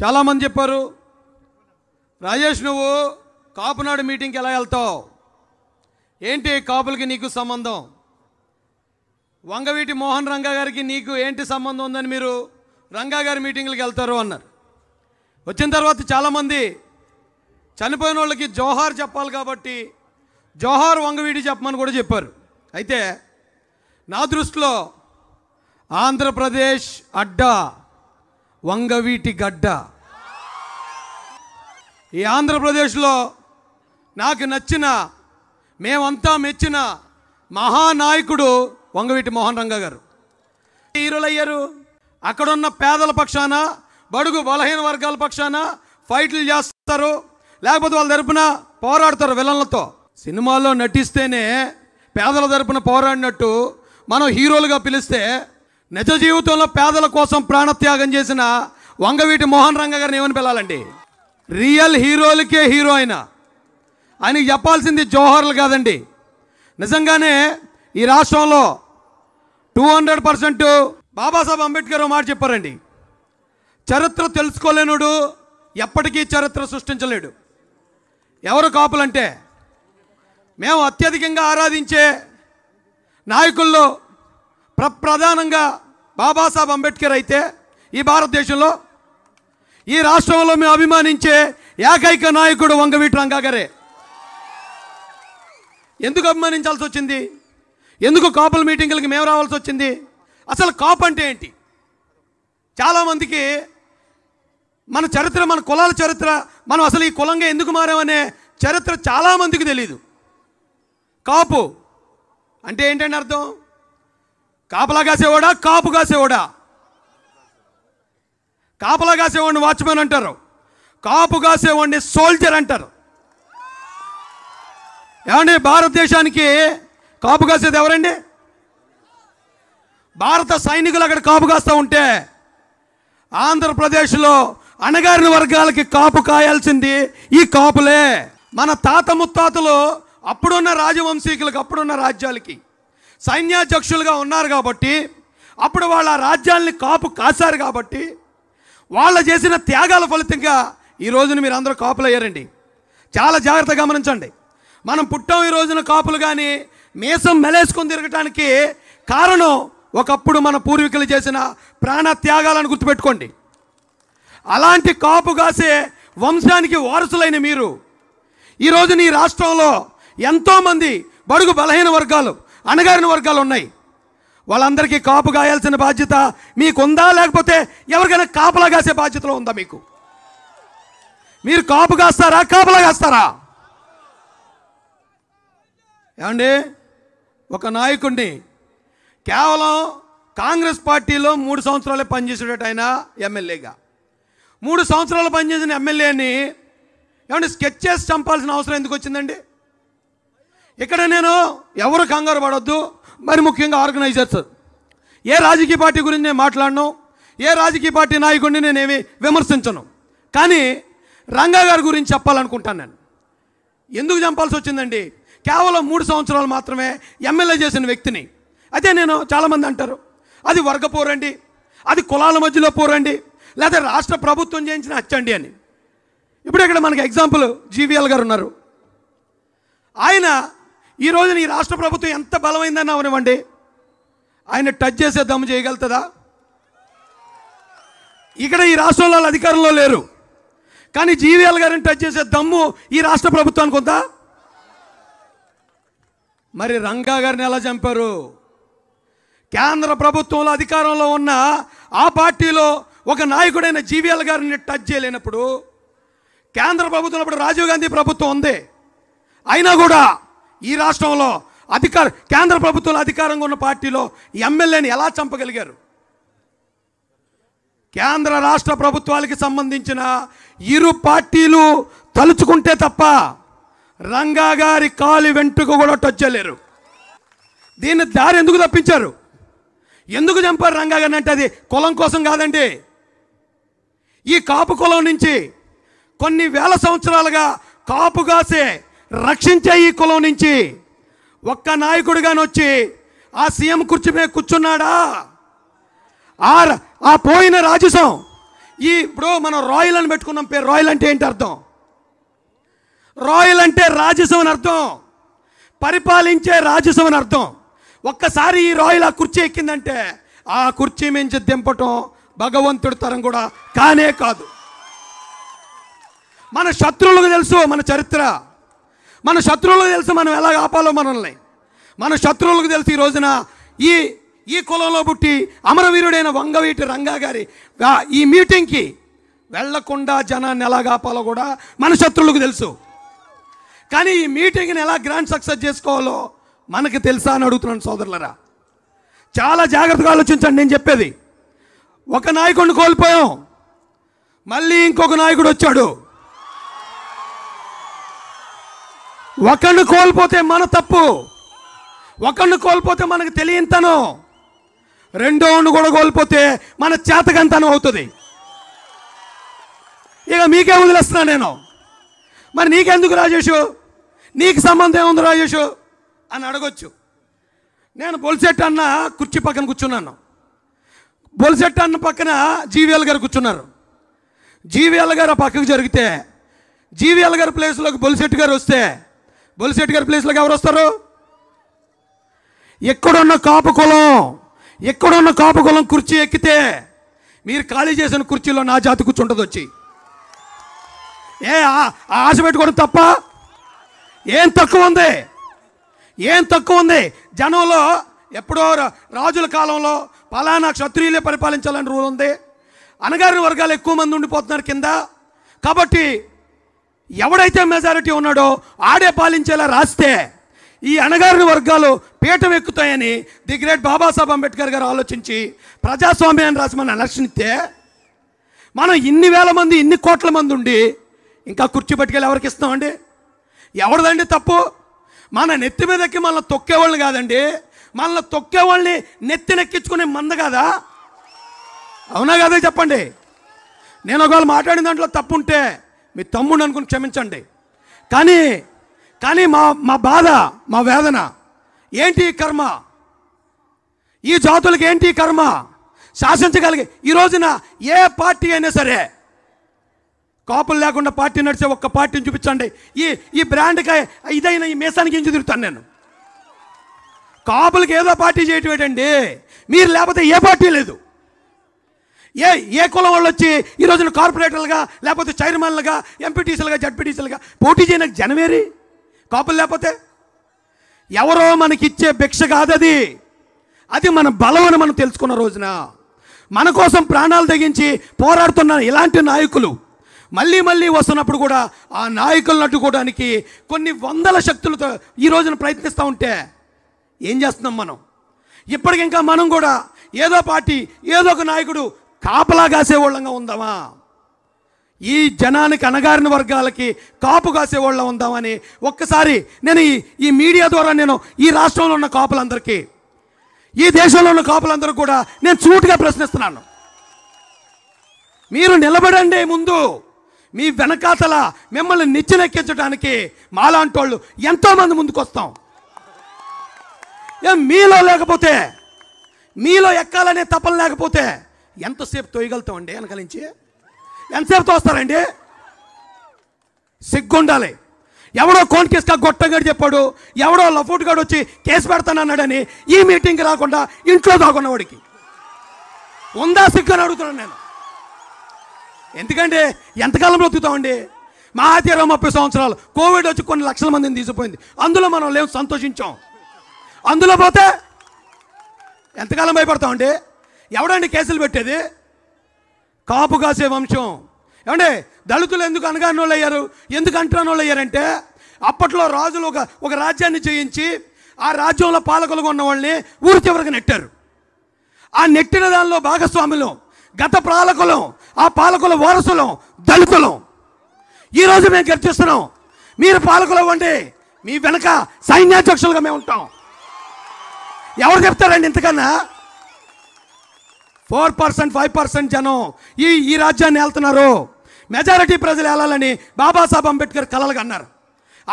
చాలామంది చెప్పారు రాజేష్ నువ్వు కాపునాడు మీటింగ్కి ఎలా వెళ్తావు ఏంటి కాపులకి నీకు సంబంధం వంగవీటి మోహన్ రంగా గారికి నీకు ఏంటి సంబంధం ఉందని మీరు రంగా గారి మీటింగ్లకు వెళ్తారు అన్నారు వచ్చిన తర్వాత చాలామంది చనిపోయిన వాళ్ళకి జోహార్ చెప్పాలి కాబట్టి జోహార్ వంగవీటి చెప్పమని కూడా చెప్పారు అయితే నా దృష్టిలో ఆంధ్రప్రదేశ్ అడ్డ వంగవీటి గడ్డ ఈ ఆంధ్రప్రదేశ్లో నాకు నచ్చిన మేమంతా మెచ్చిన మహానాయకుడు వంగవీటి మోహన్ రంగ గారు హీరోలయ్యారు అక్కడున్న పేదల పక్షాన బడుగు బలహీన వర్గాల పక్షాన ఫైట్లు చేస్తారు లేకపోతే వాళ్ళ తరపున పోరాడతారు విలన్లతో సినిమాల్లో నటిస్తేనే పేదల తరపున పోరాడినట్టు మనం హీరోలుగా పిలిస్తే నిజ జీవితంలో పేదల కోసం ప్రాణత్యాగం చేసిన వంగవీటి మోహన్ రంగ గారిని ఏమని పిలాలండి రియల్ హీరోలకే హీరో ఆయన ఆయనకి చెప్పాల్సింది జోహర్లు కాదండి నిజంగానే ఈ రాష్ట్రంలో two hundred percent Babasaheb Ambedkar మాట చెప్పారండి చరిత్ర తెలుసుకోలేనుడు ఎప్పటికీ చరిత్ర సృష్టించలేడు ఎవరు కాపులంటే మేము అత్యధికంగా ఆరాధించే నాయకుల్లో ప్ర ప్రధానంగా బాబాసాహెబ్ అంబేద్కర్ అయితే ఈ భారతదేశంలో ఈ రాష్ట్రంలో మేము అభిమానించే ఏకైక నాయకుడు వంగవీటి రంగాగారే గారే ఎందుకు అభిమానించాల్సి వచ్చింది ఎందుకు కాపుల మీటింగులకి మేము రావాల్సి వచ్చింది అసలు కాపు అంటే ఏంటి చాలామందికి మన చరిత్ర మన కులాల చరిత్ర మనం అసలు ఈ కులంగా ఎందుకు మారామనే చరిత్ర చాలామందికి తెలీదు కాపు అంటే ఏంటంటే అర్థం కాపలా కాసేవాడా కాపు కాసేవాడా కాపలా కాసేవాడిని వాచ్మెన్ అంటారు కాపు కాసేవాడిని సోల్జర్ అంటారు ఏమండి భారతదేశానికి కాపు కాసేది ఎవరండి భారత సైనికులు అక్కడ కాపు కాస్తూ ఉంటే ఆంధ్రప్రదేశ్లో అణగారిన వర్గాలకి కాపు కాయాల్సింది ఈ కాపులే మన తాత ముత్తాతలు అప్పుడున్న రాజవంశీకులకు అప్పుడున్న రాజ్యాలకి సైన్యాధ్యక్షులుగా ఉన్నారు కాబట్టి అప్పుడు వాళ్ళ రాజ్యాల్ని కాపు కాశారు కాబట్టి వాళ్ళు చేసిన త్యాగాల ఫలితంగా ఈ రోజున మీరు అందరూ కాపులయ్యారండి చాలా జాగ్రత్తగా గమనించండి మనం పుట్టాం ఈ రోజున కాపులు కానీ మీసం మెలేసుకొని తిరగటానికి కారణం ఒకప్పుడు మన పూర్వీకులు చేసిన ప్రాణ త్యాగాలను గుర్తుపెట్టుకోండి అలాంటి కాపు కాసే వంశానికి వారసులైన మీరు ఈరోజు నీ రాష్ట్రంలో ఎంతోమంది బడుగు బలహీన వర్గాలు అణగారిన వర్గాలు ఉన్నాయి వాళ్ళందరికీ కాపు కాయాల్సిన బాధ్యత మీకుందా లేకపోతే ఎవరికైనా కాపలా కాసే బాధ్యతలో ఉందా మీకు మీరు కాపు కాస్తారా కాపలా కాస్తారా ఏమండి ఒక నాయకుడిని కేవలం కాంగ్రెస్ పార్టీలో మూడు సంవత్సరాలే పనిచేసేటట్టు ఆయన ఎమ్మెల్యేగా మూడు సంవత్సరాలు పనిచేసిన ఎమ్మెల్యేని ఏమంటే చేసి చంపాల్సిన అవసరం ఎందుకు వచ్చిందండి ఇక్కడ నేను ఎవరు కంగారు పడొద్దు మరి ముఖ్యంగా ఆర్గనైజర్స్ ఏ రాజకీయ పార్టీ గురించి నేను మాట్లాడను ఏ రాజకీయ పార్టీ నాయకుడిని నేనేమి విమర్శించను కానీ రంగా గారి గురించి చెప్పాలనుకుంటాను నేను ఎందుకు చంపాల్సి వచ్చిందండి కేవలం మూడు సంవత్సరాలు మాత్రమే ఎమ్మెల్యే చేసిన వ్యక్తిని అదే నేను చాలామంది అంటారు అది వర్గ పోరండి అది కులాల మధ్యలో పోరండి లేదా రాష్ట్ర ప్రభుత్వం చేయించిన హత్యండి అని ఇప్పుడు ఇక్కడ మనకి ఎగ్జాంపుల్ జీవీఎల్ గారు ఉన్నారు ఆయన ఈరోజు ఈ రాష్ట్ర ప్రభుత్వం ఎంత బలమైందని అవనివ్వండి ఆయన టచ్ చేసే దమ్ము చేయగలుగుతుందా ఇక్కడ ఈ రాష్ట్రంలో అధికారంలో లేరు కానీ జీవీఎల్ గారిని టచ్ చేసే దమ్ము ఈ రాష్ట్ర ప్రభుత్వానికి ఉందా మరి రంగా గారిని ఎలా చంపారు కేంద్ర ప్రభుత్వంలో అధికారంలో ఉన్న ఆ పార్టీలో ఒక నాయకుడైన జీవీఎల్ గారిని టచ్ చేయలేనప్పుడు కేంద్ర ప్రభుత్వం అప్పుడు రాజీవ్ గాంధీ ప్రభుత్వం ఉంది అయినా కూడా ఈ రాష్ట్రంలో అధికార కేంద్ర ప్రభుత్వంలో అధికారంగా ఉన్న పార్టీలో ఎమ్మెల్యేని ఎలా చంపగలిగారు కేంద్ర రాష్ట్ర ప్రభుత్వాలకి సంబంధించిన ఇరు పార్టీలు తలుచుకుంటే తప్ప రంగా గారి కాలు వెంటుకు కూడా టొచ్చలేరు దీన్ని దారి ఎందుకు తప్పించారు ఎందుకు చంపారు రంగా గారిని అంటే అది కులం కోసం కాదండి ఈ కాపు కులం నుంచి కొన్ని వేల సంవత్సరాలుగా కాపు కాసే రక్షించే ఈ కులం నుంచి ఒక్క నాయకుడిగానొచ్చి ఆ సీఎం కుర్చీ మీద కూర్చున్నాడా ఆ ఆ పోయిన రాజసం ఈ ఇప్పుడు మనం రాయల్ అని పెట్టుకున్నాం పేరు రాయల్ అంటే ఏంటి అర్థం రాయల్ అంటే రాజసం అని అర్థం పరిపాలించే రాజసం అని అర్థం ఒక్కసారి ఈ రాయల్ ఆ కుర్చీ ఎక్కిందంటే ఆ కుర్చీ మించి దింపటం భగవంతుడి తరం కూడా కానే కాదు మన శత్రువులకు తెలుసు మన చరిత్ర మన శత్రువులకు తెలుసు మనం ఎలా ఆపాలో మనల్ని మన శత్రువులకు తెలిసి ఈ రోజున ఈ ఈ కులంలో పుట్టి అమరవీరుడైన వంగవీటి రంగా గారి ఈ మీటింగ్కి వెళ్లకుండా జనాన్ని ఎలా కాపాలో కూడా మన శత్రువులకు తెలుసు కానీ ఈ మీటింగ్ని ఎలా గ్రాండ్ సక్సెస్ చేసుకోవాలో మనకు తెలుసా అని అడుగుతున్నాను సోదరులరా చాలా జాగ్రత్తగా ఆలోచించండి నేను చెప్పేది ఒక నాయకుడిని కోల్పోయాం మళ్ళీ ఇంకొక నాయకుడు వచ్చాడు ఒకళ్ళు కోల్పోతే మన తప్పు ఒకళ్ళు కోల్పోతే మనకు తెలియంతను రెండోను కూడా కోల్పోతే మన చేతకంతనం అవుతుంది ఇక మీకే వదిలేస్తున్నా నేను మరి నీకెందుకు రాజేషు నీకు సంబంధం ఏముంది రాజేషు అని అడగొచ్చు నేను బొలిసెట్ అన్న కుర్చీ పక్కన కూర్చున్నాను బొలిసెట్ అన్న పక్కన జీవీఎల్ గారు కూర్చున్నారు జీవీఎల్ గారు ఆ పక్కకు జరిగితే జీవీఎల్ గారి ప్లేస్లోకి బొలిసెట్ గారు వస్తే బొలిశెట్టి గారి ప్లేస్లోకి ఎవరు వస్తారు ఎక్కడున్న కాపు కులం ఎక్కడున్న కాపు కులం కుర్చీ ఎక్కితే మీరు ఖాళీ చేసిన కుర్చీలో నా జాతి కూర్చుంటుంది వచ్చి ఏ ఆశ పెట్టుకోవడం తప్ప ఏం తక్కువ ఉంది ఏం తక్కువ ఉంది జనంలో ఎప్పుడో రాజుల కాలంలో పలానా క్షత్రియులే పరిపాలించాలని రూల్ ఉంది అనగారి వర్గాలు ఎక్కువ మంది ఉండిపోతున్నారు కింద కాబట్టి ఎవడైతే మెజారిటీ ఉన్నాడో ఆడే పాలించేలా రాస్తే ఈ అణగారిన వర్గాలు పీఠం ఎక్కుతాయని ది గ్రేట్ బాబాసాహెబ్ అంబేద్కర్ గారు ఆలోచించి ప్రజాస్వామ్యాన్ని రాసి మన ఎలక్షన్ మనం ఇన్ని వేల మంది ఇన్ని కోట్ల మంది ఉండి ఇంకా కుర్చీ పట్టుకెళ్ళి ఎవరికి ఇస్తామండి ఎవరిదండి తప్పు మన నెత్తి మీదకి మనల్ని తొక్కేవాళ్ళు కాదండి మనల్ని తొక్కేవాళ్ళని నెత్తి నెక్కించుకునే మంద కాదా అవునా కదా చెప్పండి నేను ఒకవేళ మాట్లాడిన దాంట్లో తప్పుంటే మీ తమ్ముడు అనుకుని క్షమించండి కానీ కానీ మా మా బాధ మా వేదన ఏంటి కర్మ ఈ జాతులకి ఏంటి కర్మ శాసించగలిగే ఈ రోజున ఏ పార్టీ అయినా సరే కాపులు లేకుండా పార్టీ నడిచే ఒక్క పార్టీని చూపించండి ఈ ఈ బ్రాండ్కి ఇదైనా ఈ మేసానికి ఇంచు తిరుగుతాను నేను కాపులకి ఏదో పార్టీ చేయటం ఏంటండి మీరు లేకపోతే ఏ పార్టీ లేదు ఏ ఏ కులం వాళ్ళు వచ్చి ఈ రోజున కార్పొరేటర్లుగా లేకపోతే చైర్మన్లుగా ఎంపీటీసీలుగా జడ్పీటీసీలుగా పోటీ చేయడానికి జనమేరి కాపులు లేకపోతే ఎవరో మనకిచ్చే భిక్ష కాదది అది మన అని మనం తెలుసుకున్న రోజున మన కోసం ప్రాణాలు తెగించి పోరాడుతున్న ఇలాంటి నాయకులు మళ్ళీ మళ్ళీ వస్తున్నప్పుడు కూడా ఆ నాయకులను అడ్డుకోవడానికి కొన్ని వందల శక్తులతో ఈ రోజున ప్రయత్నిస్తూ ఉంటే ఏం చేస్తున్నాం మనం ఇప్పటికింకా మనం కూడా ఏదో పార్టీ ఏదో ఒక నాయకుడు కాపలా కాసేవాళ్ళంగా ఉందామా ఈ జనానికి అనగారిన వర్గాలకి కాపు కాసేవాళ్ళం ఉందామని ఒక్కసారి నేను ఈ మీడియా ద్వారా నేను ఈ రాష్ట్రంలో ఉన్న కాపులందరికీ ఈ దేశంలో ఉన్న కాపులందరూ కూడా నేను చూటుగా ప్రశ్నిస్తున్నాను మీరు నిలబడండి ముందు మీ వెనకాతల మిమ్మల్ని నిచ్చెనెక్కించడానికి మాలాంటోళ్ళు ఎంతోమంది ముందుకు వస్తాం మీలో లేకపోతే మీలో ఎక్కాలనే తపన లేకపోతే ఎంతసేపు తొయ్యగలుగుతామండి వెనక నుంచి ఎంతసేపు తోస్తారండి సిగ్గుండాలి ఎవడో కోన్ కేసుగా గొట్టగాడు చెప్పాడు ఎవడో లఫోట్ గాడు వచ్చి కేసు పెడతాను అన్నాడని ఈ మీటింగ్కి రాకుండా ఇంట్లో వాడికి ఉందా సిగ్గు అని అడుగుతున్నాను నేను ఎందుకంటే ఎంతకాలం బ్రతుకుతామండి మా ఆచారం ముప్పై సంవత్సరాలు కోవిడ్ వచ్చి కొన్ని లక్షల మందిని తీసిపోయింది అందులో మనం లేవు సంతోషించాం అందులో పోతే ఎంతకాలం భయపడతామండి ఎవడండి కేసులు పెట్టేది కాపు కాసే వంశం ఏమంటే దళితులు ఎందుకు అనగాని వాళ్ళు అయ్యారు ఎందుకు అంటున్న వాళ్ళు అయ్యారంటే అప్పట్లో రాజులు ఒక ఒక రాజ్యాన్ని చేయించి ఆ రాజ్యంలో పాలకులుగా ఉన్న వాళ్ళని ఊరి చివరికి నెట్టారు ఆ నెట్టిన దానిలో భాగస్వాములు గత పాలకులు ఆ పాలకుల వారసులం దళితులం ఈరోజు మేము గర్చిస్తున్నాం మీరు పాలకులు అవ్వండి మీ వెనక సైన్యాధ్యక్షులుగా మేము ఉంటాం ఎవరు చెప్తారండి ఇంతకన్నా ఫోర్ పర్సెంట్ ఫైవ్ పర్సెంట్ జనం ఈ ఈ రాజ్యాన్ని వెళ్తున్నారు మెజారిటీ ప్రజలు వెళ్ళాలని బాబాసాహెబ్ అంబేద్కర్ కలలుగా అన్నారు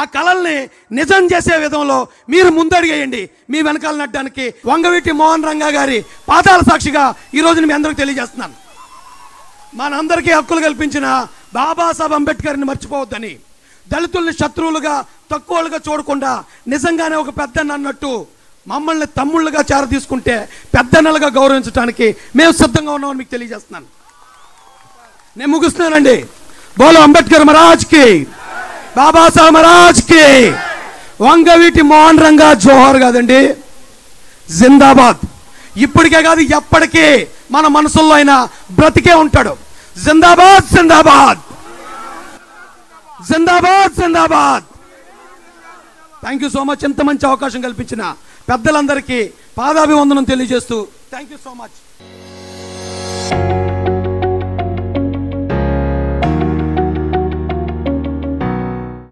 ఆ కళల్ని నిజం చేసే విధంలో మీరు ముందడిగేయండి మీ వెనకాల నడ్డానికి వంగవీటి మోహన్ రంగా గారి పాతాల సాక్షిగా ఈరోజు మీ అందరికీ తెలియజేస్తున్నాను మనందరికీ హక్కులు కల్పించిన బాబాసాహెబ్ అంబేద్కర్ని మర్చిపోవద్దని దళితుల్ని శత్రువులుగా తక్కువలుగా చూడకుండా నిజంగానే ఒక పెద్ద అన్నట్టు మమ్మల్ని తమ్ముళ్ళుగా చార తీసుకుంటే పెద్దన్నలుగా గౌరవించడానికి మేము సిద్ధంగా ఉన్నామని మీకు తెలియజేస్తున్నాను నేను ముగుస్తున్నానండి బోలో అంబేద్కర్ మహారాజ్కి బాబాసాహెబ్ మహారాజ్కి వంగవీటి మోహన్ రంగా జోహర్ కాదండి జిందాబాద్ ఇప్పటికే కాదు ఎప్పటికీ మన మనసుల్లో అయినా బ్రతికే ఉంటాడు జిందాబాద్ జిందాబాద్ జిందాబాద్ జిందాబాద్ థ్యాంక్ యూ సో మచ్ ఎంత మంచి అవకాశం కల్పించిన పెద్దలందరికీ పాదాభివందనం తెలియజేస్తూ థ్యాంక్ యూ సో మచ్